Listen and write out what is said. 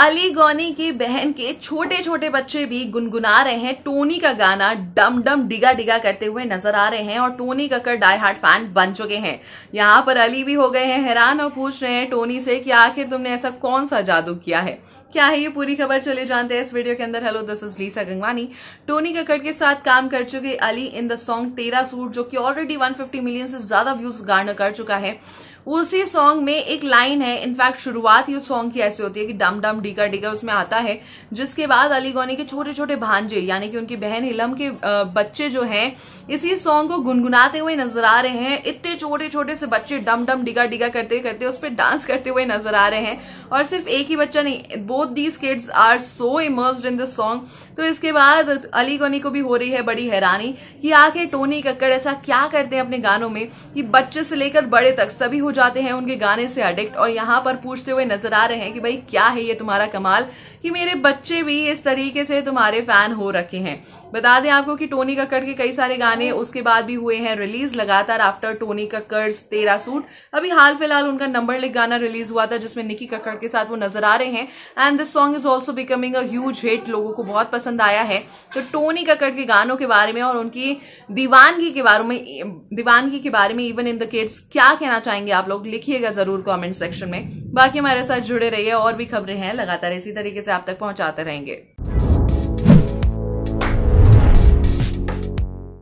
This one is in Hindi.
अली गौनी की बहन के छोटे छोटे बच्चे भी गुनगुना रहे हैं टोनी का गाना डम डम डिगा डिगा करते हुए नजर आ रहे हैं और Tony Kakkar die hard fan बन चुके हैं यहाँ पर अली भी हो गए हैं हैरान और पूछ रहे हैं टोनी से कि आखिर तुमने ऐसा कौन सा जादू किया है क्या है ये पूरी खबर चले जानते हैं इस वीडियो के अंदर hello this is Lisa Gangwani Tony Kakkar के साथ काम कर चुके अली इन द सॉन्ग तेरा सूट जो कि ऑलरेडी 150 मिलियन से ज्यादा व्यूज गार्नर कर चुका है उसी सॉन्ग में एक लाइन है इनफैक्ट शुरुआत ही उस सॉन्ग की ऐसी होती है कि डम डम डीका डीका उसमें आता है जिसके बाद अली गौनी के छोटे छोटे भांजे यानी कि उनकी बहन हिलम के बच्चे जो हैं इसी सॉन्ग को गुनगुनाते हुए नजर आ रहे हैं इतने छोटे छोटे से बच्चे डम डम डिगा डिगा करते करते उस पर डांस करते हुए नजर आ रहे हैं और सिर्फ एक ही बच्चा नहीं both these kids are so immersed in this song तो इसके बाद अली गोनी को भी हो रही है बड़ी हैरानी कि आखिर टोनी कक्कड़ ऐसा क्या करते हैं अपने गानों में कि बच्चे से लेकर बड़े तक सभी हो जाते हैं उनके गाने से अडिक्ट और यहाँ पर पूछते हुए नजर आ रहे हैं कि भाई क्या है ये तुम्हारा कमाल कि मेरे बच्चे भी इस तरीके से तुम्हारे फैन हो रखे हैं बता दें आपको कि टोनी कक्कड़ के कई सारे गाने गाने उसके बाद भी हुए हैं रिलीज लगातार आफ्टर टोनी कक्कर्स तेरा सूट अभी हाल फिलहाल उनका नंबर लिख गाना रिलीज हुआ था जिसमें निकी कक्कर के साथ वो नजर आ रहे हैं and this song is also becoming a hit लोगों को बहुत पसंद आया है तो टोनी कक्कड़ के गानों के बारे में और उनकी दीवानगी के बारे में दीवानगी के बारे में इवन इन द किड्स क्या कहना चाहेंगे आप लोग लिखिएगा जरूर कॉमेंट सेक्शन में बाकी हमारे साथ जुड़े रहिए और भी खबरें हैं लगातार इसी तरीके से आप तक पहुंचाते रहेंगे